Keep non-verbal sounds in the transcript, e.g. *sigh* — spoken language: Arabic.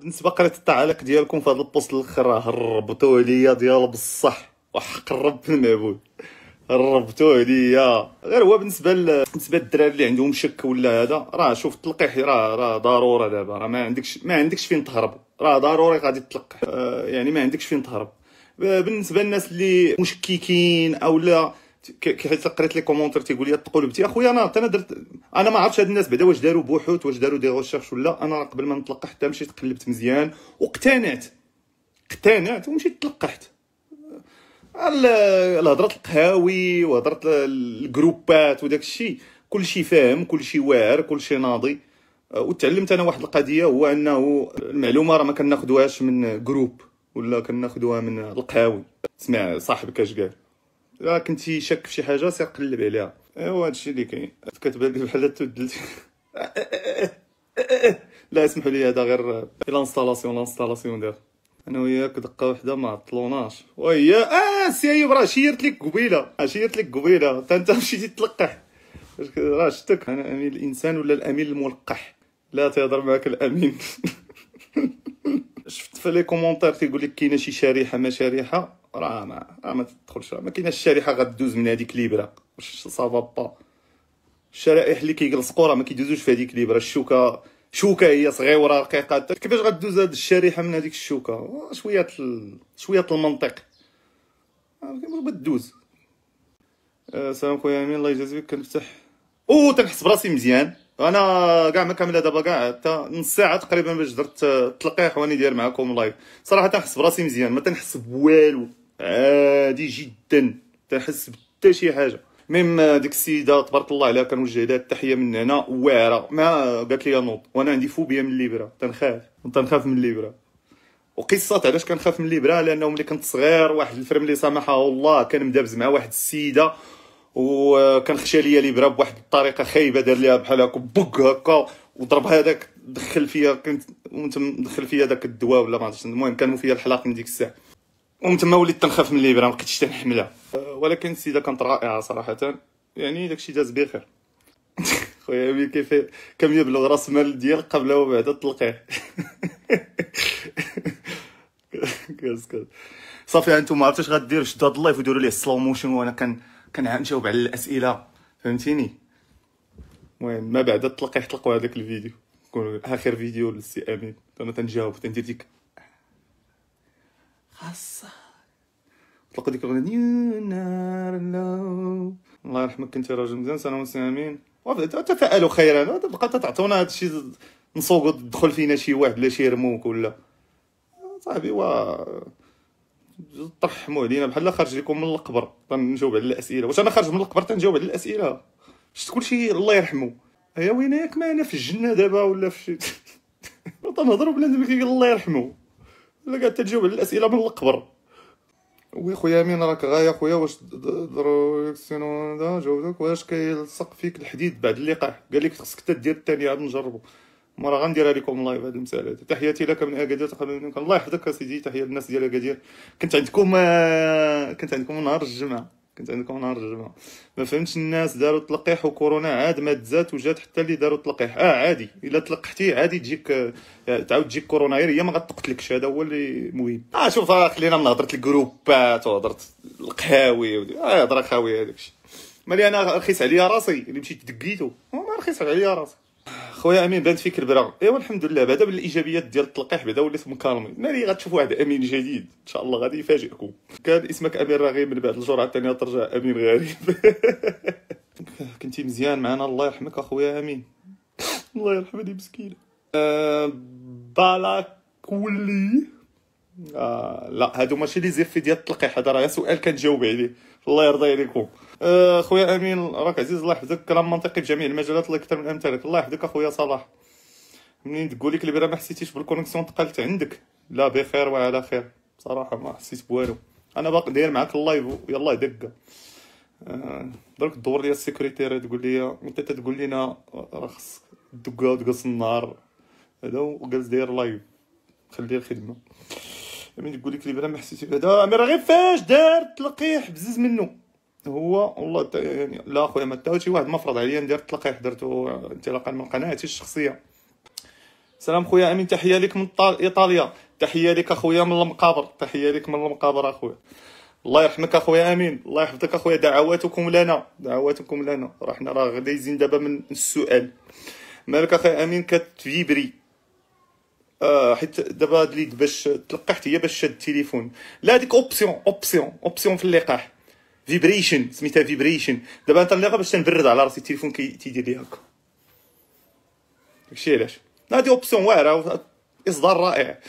بالنسبه قريت التعليق ديالكم في هذا البوست الاخر راه ربطوه عليا ديال بصح وحق الرب المعبود ربطوا عليا غير هو بالنسبه ل... بالنسبه للدراري اللي عندهم شك ولا هذا راه شوف التلقيح راه راه ضروره دابا راه ما عندكش ما عندكش فين تهرب راه ضروري غادي تلقح آه يعني ما عندكش فين تهرب بالنسبه للناس اللي مشككين او لا حيت قريت لي كومونتير تيقول لي تقلبتي اخويا انا انا درت انا ما عرفتش هاد الناس بعدا واش داروا بحوث واش داروا دي غوشيرش ولا انا قبل ما نطلق حتى مشيت قلبت مزيان واقتنعت اقتنعت ومشيت تلقحت على الهضره القهاوي وهضره الجروبات وداك الشيء كلشي فاهم كلشي واعر كلشي ناضي أه، وتعلمت انا واحد القضيه هو انه المعلومه راه ما كناخذوهاش من جروب ولا كناخذوها من القهاوي سمع صاحبك اش قال الا كنتي شاك في شي حاجه سير قلب عليها ايوا آه، هادشي اللي كاين كتبان لي بحال تبدلتي *laughs* لا اسمحوا لي هذا غير لانستالاسيون لانستالاسيون داير انا وياك دقه وحده ما عطلوناش وهي اه سي ايوب راه شيرت لك قبيله آه، شيرت لك قبيله حتى انت *laughs* مشيتي تلقح راه شتك انا امين الانسان ولا الامين الملقح لا تهضر معاك الامين *laughs* شفت في لي كومونتير تيقول لك كاينه شي شريحه ما شريحه راه ما راه ما تدخلش ما كايناش الشريحه غدوز من هذيك ليبره واش سافا با الشرائح اللي كيجلسقوا راه ما كيدوزوش في هذيك ليبره الشوكه شوكه هي صغيره رقيقه كيفاش غدوز هاد الشريحه من هذيك الشوكه شويه ال... شويه المنطق بدوز أه سلام خويا امين الله يجازيك كنفتح او تنحس براسي مزيان انا كاع ما كامله دابا كاع حتى نص ساعه تقريبا باش درت التلقيح أه، وانا داير معكم لايف صراحه تنحس براسي مزيان ما تنحس بوالو عادي جدا تحس بتا شي حاجه ميم ديك السيده تبارك الله عليها كنوجه لها التحيه من هنا واعره ما قالت لي نوض وانا عندي فوبيا من الليبره تنخاف تنخاف من الليبره وقصه علاش كنخاف من الليبره لانه ملي كنت صغير واحد الفرم اللي سامحه الله كان مدابز مع واحد السيده وكان خشى ليا ليبره بواحد الطريقه خايبه دار ليها بحال هكا بوك هكا وضرب هذاك دخل فيا كنت وانت مدخل فيا داك الدواء ولا ما عرفتش المهم كانوا فيا الحلاق من ديك الساعه ومن تما وليت تنخاف من الابره ما بقيتش تنحملها ولكن السيده كانت رائعه صراحه يعني داكشي داز بخير *laughs* خويا امين كيف كم يبلغ راس المال ديال قبل وبعد التلقيح *laughs* صافي انتم ما عرفتش غديروا شدوا هاد اللايف وديروا ليه سلو موشن وانا كان كنجاوب على الاسئله فهمتيني المهم ما بعد التلقيح طلقوا هذاك الفيديو اخر فيديو للسي امين انا تنجاوب تندير ديك عصار طلقوا ديك الاغنيه يو نار لو الله يرحمك انت راجل مزيان سلام سامين تفاءلوا خيرا تبقى تعطونا هذا الشيء نسوقوا تدخل فينا شي واحد لا شي يرموك ولا صاحبي وا ترحموا علينا بحال خرج لكم من القبر تنجاوب على الاسئله واش انا خارج من القبر تنجاوب على الاسئله شفت كلشي الله يرحمه هيا وينك ما انا في الجنه دابا ولا في شي تنهضروا *laughs* بلا الله يرحمه لا قاعد تجاوب على الاسئله من القبر وي خويا امين راك غاية خويا واش ضروا سينو السينون هذا واش كيلصق فيك الحديد بعد اللقاح قال لك خصك تدير الثاني عاد نجربو مرة غنديرها لكم لايف هاد المسألة تحياتي لك من اكادير الله يحفظك اسيدي تحية للناس ديال اكادير كنت عندكم آه، كنت عندكم نهار الجمعة كنت عندكم نهار الجمعه ما فهمتش الناس داروا تلقيح وكورونا عاد ما تزات وجات حتى اللي داروا تلقيح اه عادي الا تلقحتي عادي تجيك آه، تعاود تجيك كورونا غير هي ما غتقتلكش هذا هو اللي مهم اه شوف آه، خلينا من هضره الجروبات وهضره القهاوي اه هضره خاويه هذاك الشيء مالي انا رخيص عليا راسي اللي مشيت دقيتو ما رخيص عليا راسي خويا امين بانت فيك البرا ايوا الحمد لله بعدا بالايجابيات ديال التلقيح بعدا وليت مكالمي ناري غتشوف واحد امين جديد ان شاء الله غادي يفاجئكم كان اسمك امين رغيب من بعد الجرعه الثانيه ترجع امين غريب *laughs* كنتي مزيان معنا الله يرحمك اخويا امين *laughs* الله يرحمني مسكين أه بالاكولي آه، لا هادو ماشي لي زيفي ديال التلقيح هذا راه سؤال كنجاوب عليه الله يرضي عليكم آه خويا امين راك عزيز الله يحفظك كلام منطقي بجميع المجالات الله يكثر من امثالك الله يحفظك اخويا صلاح منين تقول لك ما حسيتيش بالكونيكسيون تقلت عندك لا بخير وعلى خير بصراحه ما حسيت بوالو انا باقي داير معاك اللايف يلا دقه آه دور ليا السيكوريتير تقول لي انت تقول لينا آه، راه خصك دقه وتقص النهار هذا وجالس داير لايف خلي الخدمه فمن تقول لك الابره ما حسيتي بهذا مي راه غير فاش دار تلقيح بزز منه هو والله يعني لا خويا ما تاو شي واحد ما فرض عليا ندير التلقيح درتو انطلاقا من قناعتي الشخصيه سلام خويا امين تحيه لك من ايطاليا تحيه لك اخويا من المقابر تحيه لك من المقابر اخويا الله يرحمك اخويا امين الله يحفظك اخويا دعواتكم لنا دعواتكم لنا راه حنا راه غادي يزين دابا من السؤال مالك اخويا امين كتفيبري آه حيت دابا هاد باش تلقحت هي باش شاد التليفون لا هذيك اوبسيون اوبسيون اوبسيون في اللقاح فيبريشن سميتها فيبريشن دابا انت اللقاح باش تنبرد على راسي التليفون كي تيدير لي هكا داكشي علاش هادي اوبسيون واعره اصدار رائع